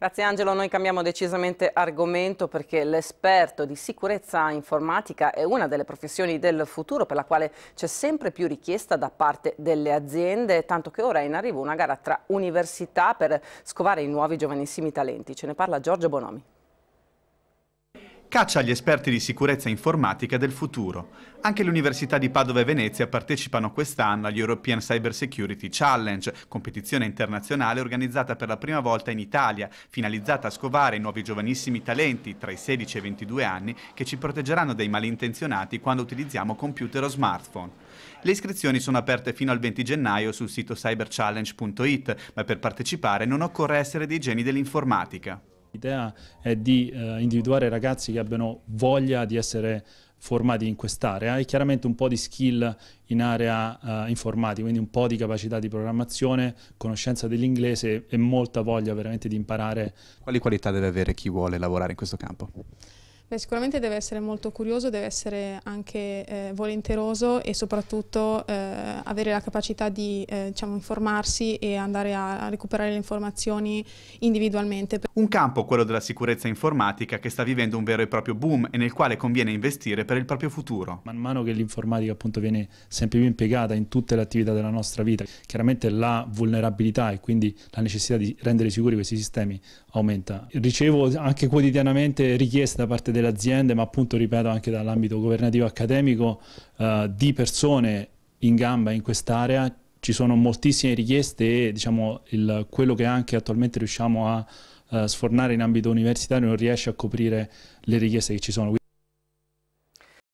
Grazie Angelo, noi cambiamo decisamente argomento perché l'esperto di sicurezza informatica è una delle professioni del futuro per la quale c'è sempre più richiesta da parte delle aziende, tanto che ora è in arrivo una gara tra università per scovare i nuovi giovanissimi talenti. Ce ne parla Giorgio Bonomi caccia agli esperti di sicurezza informatica del futuro. Anche le università di Padova e Venezia partecipano quest'anno agli European Cyber Security Challenge, competizione internazionale organizzata per la prima volta in Italia, finalizzata a scovare i nuovi giovanissimi talenti tra i 16 e i 22 anni che ci proteggeranno dai malintenzionati quando utilizziamo computer o smartphone. Le iscrizioni sono aperte fino al 20 gennaio sul sito cyberchallenge.it, ma per partecipare non occorre essere dei geni dell'informatica. L'idea è di eh, individuare ragazzi che abbiano voglia di essere formati in quest'area e chiaramente un po' di skill in area eh, informatica, quindi un po' di capacità di programmazione, conoscenza dell'inglese e molta voglia veramente di imparare. Quali qualità deve avere chi vuole lavorare in questo campo? Beh, sicuramente deve essere molto curioso, deve essere anche eh, volenteroso e soprattutto eh, avere la capacità di eh, diciamo, informarsi e andare a, a recuperare le informazioni individualmente. Un campo, quello della sicurezza informatica, che sta vivendo un vero e proprio boom e nel quale conviene investire per il proprio futuro. Man mano che l'informatica appunto viene sempre più impiegata in tutte le attività della nostra vita, chiaramente la vulnerabilità e quindi la necessità di rendere sicuri questi sistemi aumenta. Ricevo anche quotidianamente richieste da parte dei delle aziende, ma appunto, ripeto, anche dall'ambito governativo accademico, eh, di persone in gamba in quest'area. Ci sono moltissime richieste e diciamo, il, quello che anche attualmente riusciamo a eh, sfornare in ambito universitario non riesce a coprire le richieste che ci sono.